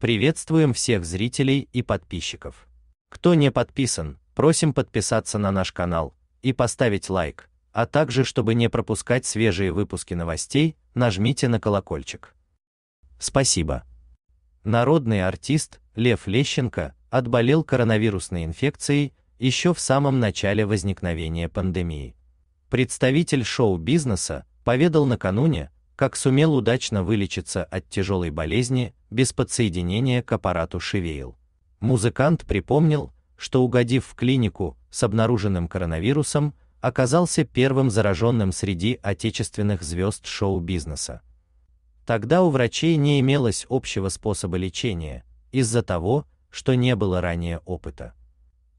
Приветствуем всех зрителей и подписчиков. Кто не подписан, просим подписаться на наш канал и поставить лайк, а также, чтобы не пропускать свежие выпуски новостей, нажмите на колокольчик. Спасибо. Народный артист Лев Лещенко отболел коронавирусной инфекцией еще в самом начале возникновения пандемии. Представитель шоу-бизнеса поведал накануне, как сумел удачно вылечиться от тяжелой болезни без подсоединения к аппарату Шевейл. Музыкант припомнил, что угодив в клинику с обнаруженным коронавирусом, оказался первым зараженным среди отечественных звезд шоу-бизнеса. Тогда у врачей не имелось общего способа лечения из-за того, что не было ранее опыта.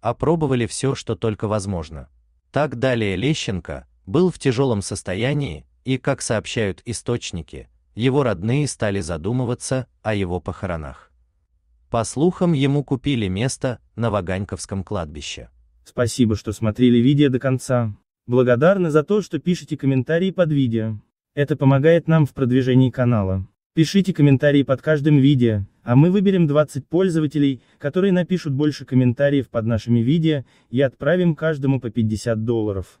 Опробовали все, что только возможно. Так далее Лещенко был в тяжелом состоянии и, как сообщают источники, его родные стали задумываться о его похоронах. По слухам, ему купили место на Ваганьковском кладбище. Спасибо, что смотрели видео до конца. Благодарны за то, что пишете комментарии под видео. Это помогает нам в продвижении канала. Пишите комментарии под каждым видео, а мы выберем 20 пользователей, которые напишут больше комментариев под нашими видео, и отправим каждому по 50 долларов.